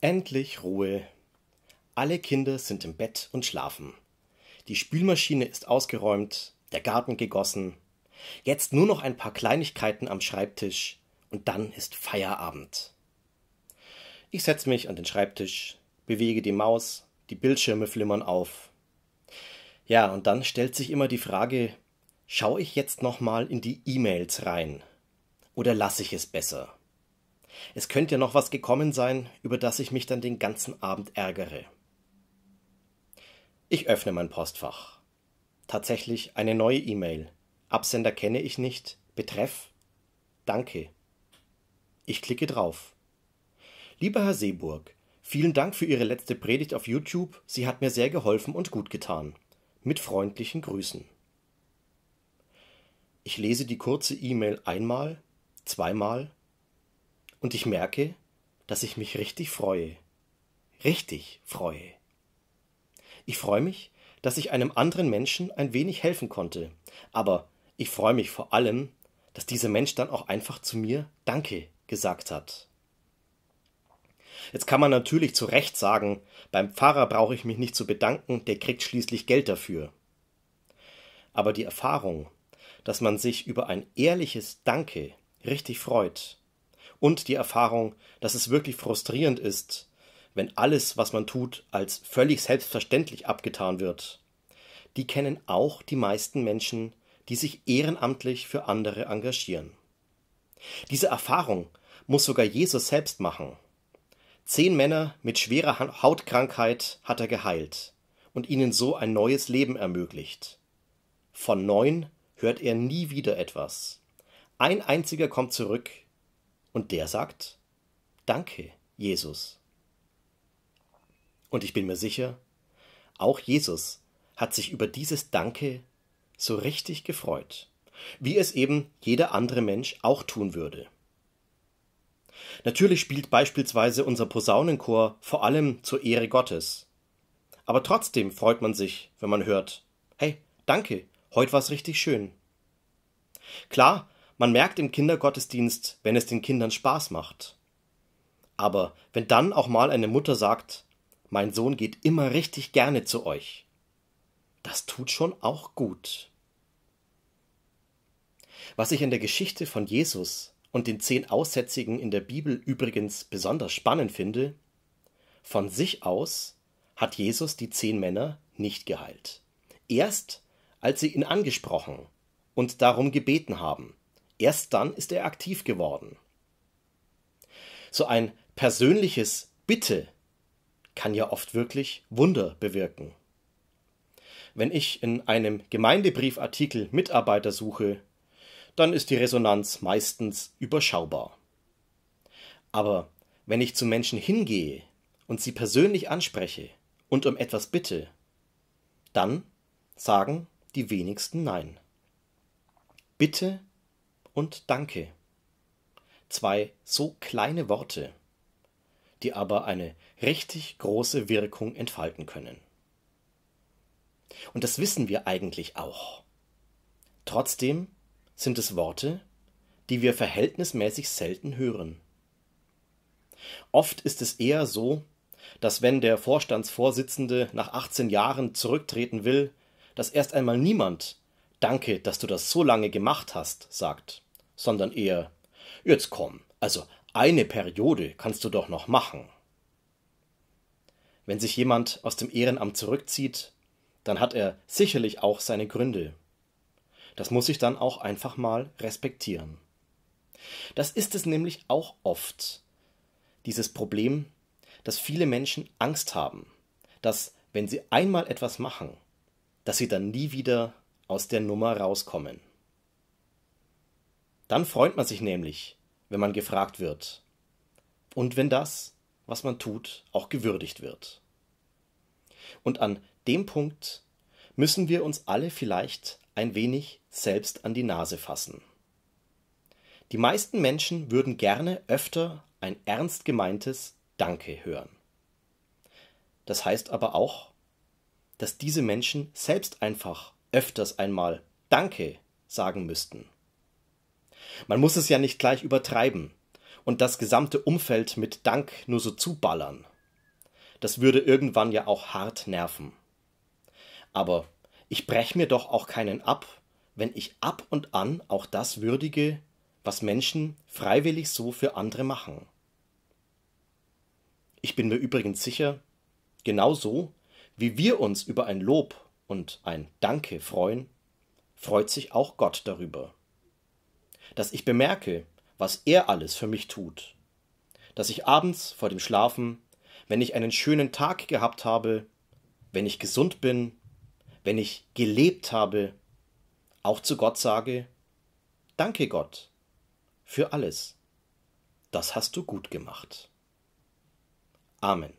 Endlich Ruhe. Alle Kinder sind im Bett und schlafen. Die Spülmaschine ist ausgeräumt, der Garten gegossen. Jetzt nur noch ein paar Kleinigkeiten am Schreibtisch und dann ist Feierabend. Ich setze mich an den Schreibtisch, bewege die Maus, die Bildschirme flimmern auf. Ja, und dann stellt sich immer die Frage, schaue ich jetzt nochmal in die E-Mails rein? Oder lasse ich es besser? Es könnte ja noch was gekommen sein, über das ich mich dann den ganzen Abend ärgere. Ich öffne mein Postfach. Tatsächlich eine neue E-Mail. Absender kenne ich nicht. Betreff Danke. Ich klicke drauf. Lieber Herr Seeburg, vielen Dank für Ihre letzte Predigt auf YouTube. Sie hat mir sehr geholfen und gut getan. Mit freundlichen Grüßen. Ich lese die kurze E-Mail einmal, zweimal und ich merke, dass ich mich richtig freue. Richtig freue. Ich freue mich, dass ich einem anderen Menschen ein wenig helfen konnte. Aber ich freue mich vor allem, dass dieser Mensch dann auch einfach zu mir Danke gesagt hat. Jetzt kann man natürlich zu Recht sagen, beim Pfarrer brauche ich mich nicht zu bedanken, der kriegt schließlich Geld dafür. Aber die Erfahrung, dass man sich über ein ehrliches Danke richtig freut, und die Erfahrung, dass es wirklich frustrierend ist, wenn alles, was man tut, als völlig selbstverständlich abgetan wird. Die kennen auch die meisten Menschen, die sich ehrenamtlich für andere engagieren. Diese Erfahrung muss sogar Jesus selbst machen. Zehn Männer mit schwerer Hautkrankheit hat er geheilt und ihnen so ein neues Leben ermöglicht. Von neun hört er nie wieder etwas. Ein einziger kommt zurück, und der sagt, Danke, Jesus. Und ich bin mir sicher, auch Jesus hat sich über dieses Danke so richtig gefreut, wie es eben jeder andere Mensch auch tun würde. Natürlich spielt beispielsweise unser Posaunenchor vor allem zur Ehre Gottes. Aber trotzdem freut man sich, wenn man hört, hey, danke, heute war's richtig schön. Klar, man merkt im Kindergottesdienst, wenn es den Kindern Spaß macht. Aber wenn dann auch mal eine Mutter sagt, mein Sohn geht immer richtig gerne zu euch, das tut schon auch gut. Was ich in der Geschichte von Jesus und den zehn Aussätzigen in der Bibel übrigens besonders spannend finde, von sich aus hat Jesus die zehn Männer nicht geheilt. Erst als sie ihn angesprochen und darum gebeten haben, Erst dann ist er aktiv geworden. So ein persönliches Bitte kann ja oft wirklich Wunder bewirken. Wenn ich in einem Gemeindebriefartikel Mitarbeiter suche, dann ist die Resonanz meistens überschaubar. Aber wenn ich zu Menschen hingehe und sie persönlich anspreche und um etwas bitte, dann sagen die wenigsten Nein. Bitte und Danke. Zwei so kleine Worte, die aber eine richtig große Wirkung entfalten können. Und das wissen wir eigentlich auch. Trotzdem sind es Worte, die wir verhältnismäßig selten hören. Oft ist es eher so, dass wenn der Vorstandsvorsitzende nach 18 Jahren zurücktreten will, dass erst einmal niemand Danke, dass du das so lange gemacht hast, sagt, sondern eher Jetzt komm, also eine Periode kannst du doch noch machen. Wenn sich jemand aus dem Ehrenamt zurückzieht, dann hat er sicherlich auch seine Gründe. Das muss ich dann auch einfach mal respektieren. Das ist es nämlich auch oft, dieses Problem, dass viele Menschen Angst haben, dass wenn sie einmal etwas machen, dass sie dann nie wieder aus der Nummer rauskommen. Dann freut man sich nämlich, wenn man gefragt wird und wenn das, was man tut, auch gewürdigt wird. Und an dem Punkt müssen wir uns alle vielleicht ein wenig selbst an die Nase fassen. Die meisten Menschen würden gerne öfter ein ernst gemeintes Danke hören. Das heißt aber auch, dass diese Menschen selbst einfach öfters einmal Danke sagen müssten. Man muss es ja nicht gleich übertreiben und das gesamte Umfeld mit Dank nur so zuballern. Das würde irgendwann ja auch hart nerven. Aber ich brech mir doch auch keinen ab, wenn ich ab und an auch das würdige, was Menschen freiwillig so für andere machen. Ich bin mir übrigens sicher, genauso wie wir uns über ein Lob und ein Danke freuen, freut sich auch Gott darüber. Dass ich bemerke, was er alles für mich tut. Dass ich abends vor dem Schlafen, wenn ich einen schönen Tag gehabt habe, wenn ich gesund bin, wenn ich gelebt habe, auch zu Gott sage, Danke Gott für alles. Das hast du gut gemacht. Amen.